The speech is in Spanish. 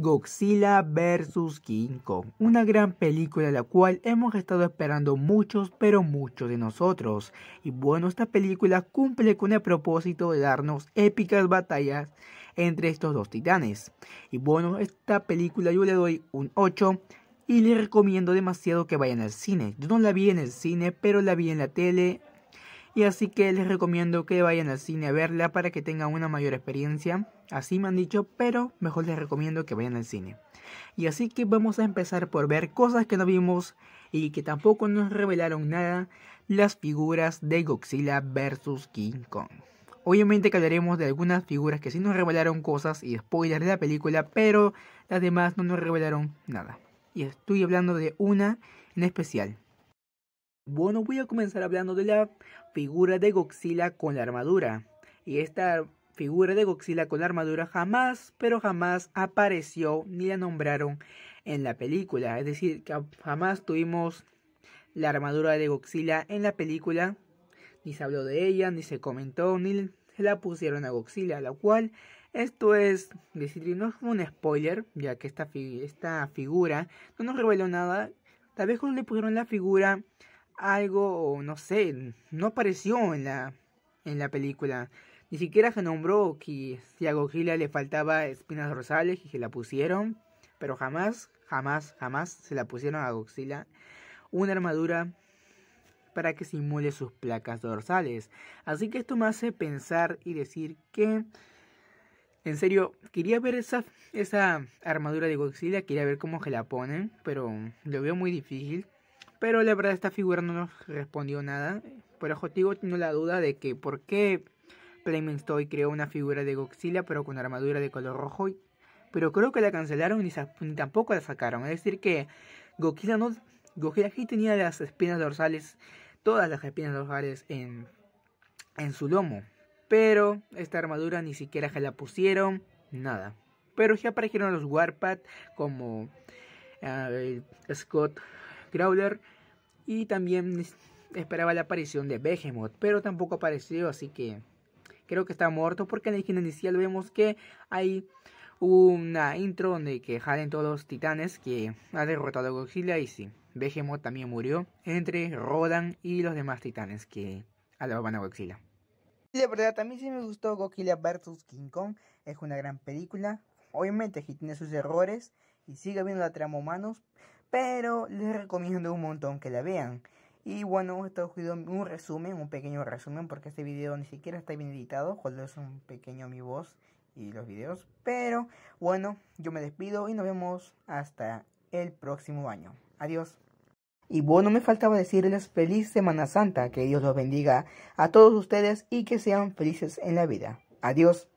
Godzilla vs. King Kong, una gran película la cual hemos estado esperando muchos, pero muchos de nosotros. Y bueno, esta película cumple con el propósito de darnos épicas batallas entre estos dos titanes. Y bueno, esta película yo le doy un 8 y le recomiendo demasiado que vayan al cine. Yo no la vi en el cine, pero la vi en la tele, y así que les recomiendo que vayan al cine a verla para que tengan una mayor experiencia. Así me han dicho, pero mejor les recomiendo que vayan al cine. Y así que vamos a empezar por ver cosas que no vimos y que tampoco nos revelaron nada, las figuras de Godzilla vs. King Kong. Obviamente que hablaremos de algunas figuras que sí nos revelaron cosas y spoilers de la película, pero las demás no nos revelaron nada. Y estoy hablando de una en especial, bueno, voy a comenzar hablando de la figura de Godzilla con la armadura. Y esta figura de Godzilla con la armadura jamás, pero jamás apareció ni la nombraron en la película. Es decir, que jamás tuvimos la armadura de Godzilla en la película. Ni se habló de ella, ni se comentó, ni se la pusieron a Godzilla, lo cual esto es decir, no es un spoiler, ya que esta, esta figura no nos reveló nada. Tal vez cuando le pusieron la figura algo, no sé, no apareció en la, en la película. Ni siquiera se nombró que si a Godzilla le faltaba espinas dorsales y se la pusieron, pero jamás, jamás, jamás se la pusieron a Godzilla una armadura para que simule sus placas dorsales. Así que esto me hace pensar y decir que en serio, quería ver esa, esa armadura de Godzilla, quería ver cómo se la ponen, pero lo veo muy difícil. Pero la verdad esta figura no nos respondió nada. Por eso digo, tengo la duda de que por qué Playmates Toy creó una figura de Godzilla pero con armadura de color rojo. Pero creo que la cancelaron ni tampoco la sacaron. Es decir que Godzilla no... Godzilla aquí tenía las espinas dorsales, todas las espinas dorsales en, en su lomo. Pero esta armadura ni siquiera se la pusieron, nada. Pero ya aparecieron los Warpath como ah, Scott Crowder y también esperaba la aparición de Behemoth, pero tampoco apareció, así que creo que está muerto porque en la esquina inicial vemos que hay una intro donde que todos los titanes que ha derrotado a Godzilla y sí, Behemoth también murió entre Rodan y los demás titanes que alababan a Godzilla. De verdad, también sí me gustó Godzilla vs. King Kong, es una gran película, obviamente aquí tiene sus errores y sigue viendo la trama humanos, pero les recomiendo un montón que la vean. Y bueno, esto ha sido un resumen, un pequeño resumen, porque este video ni siquiera está bien editado, Cuando es un pequeño mi voz y los videos. Pero bueno, yo me despido y nos vemos hasta el próximo año. Adiós. Y bueno, me faltaba decirles feliz Semana Santa, que Dios los bendiga a todos ustedes y que sean felices en la vida. Adiós.